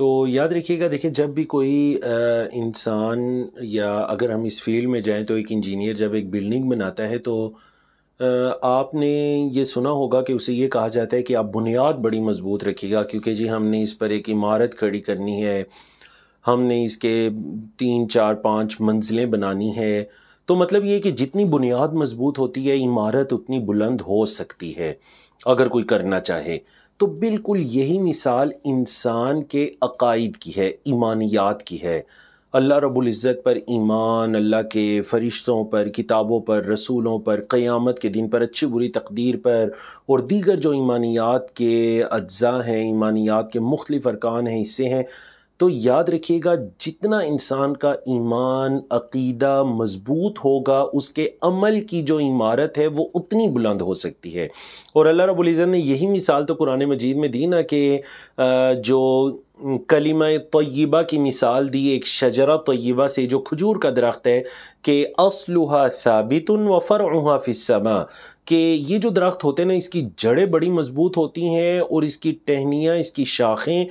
तो याद रखिएगा देखिए जब भी कोई इंसान या अगर हम इस फील्ड में जाएं तो एक इंजीनियर जब एक बिल्डिंग बनाता है तो आपने ये सुना होगा कि उसे ये कहा जाता है कि आप बुनियाद बड़ी मज़बूत रखिएगा क्योंकि जी हमने इस पर एक इमारत खड़ी करनी है हमने इसके तीन चार पाँच मंजिलें बनानी है तो मतलब ये कि जितनी बुनियाद मजबूत होती है इमारत उतनी बुलंद हो सकती है अगर कोई करना चाहे तो बिल्कुल यही मिसाल इंसान के अकायद की है ईमानियात की है अल्लाह रबुल्ज़त पर ईमान अल्लाह के फरिश्तों पर किताबों पर रसूलों पर क़यामत के दिन पर अच्छी बुरी तकदीर पर और दीगर जो ईमानियात के अज्जा हैं ईमानियात के मुख्तलिफ़ अरकान हैं हिस्से हैं तो याद रखिएगा जितना इंसान का ईमान अकीदा मजबूत होगा उसके अमल की जो इमारत है वो उतनी बुलंद हो सकती है और अल्लाह रबुल्ज़त ने यही मिसाल तो कुरान मजीद में दी ना कि जो कलीमा तय्यबा की मिसाल दी एक शजरा तय्यबा से जो खजूर का दरख्त है कि असलहा साबित व फ़रहा फ़िसमा कि ये जो दरख्त होते हैं ना इसकी जड़ें बड़ी मज़बूत होती हैं और इसकी टहनियाँ इसकी शाखें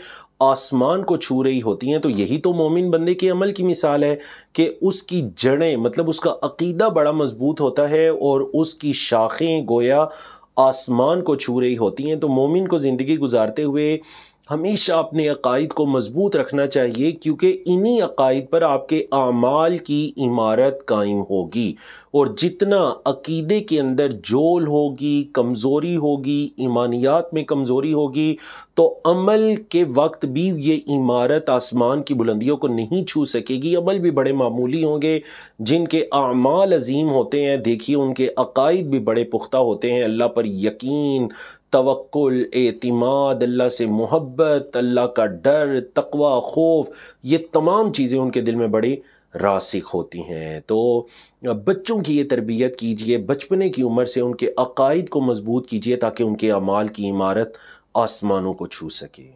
आसमान को छू रही होती हैं तो यही तो मोमिन बंदे के अमल की मिसाल है कि उसकी जड़ें मतलब उसका अकीदा बड़ा मज़बूत होता है और उसकी शाखें गोया आसमान को छू रही होती हैं तो मोमिन को ज़िंदगी गुजारते हुए हमेशा अपने अकायद को मज़बूत रखना चाहिए क्योंकि इन्हीं अकायद पर आपके आमाल की इमारत कायम होगी और जितना अकीदे के अंदर जोल होगी कमज़ोरी होगी ईमानियात में कमज़ोरी होगी तो अमल के वक्त भी ये इमारत आसमान की बुलंदियों को नहीं छू सकेगी अमल भी बड़े मामूली होंगे जिनके आमाल अजीम होते हैं देखिए उनके अकायद भी बड़े पुख्ता होते हैं अल्लाह पर यकीन तवक्ल अतमाद अल्लाह से मोहब्बत मोहब्बत अल्लाह का डर तकवा खौफ ये तमाम चीज़ें उनके दिल में बड़ी रासिक होती हैं तो बच्चों की ये तरबियत कीजिए बचपने की उम्र से उनके अकायद को मजबूत कीजिए ताकि उनके अमाल की इमारत आसमानों को छू सके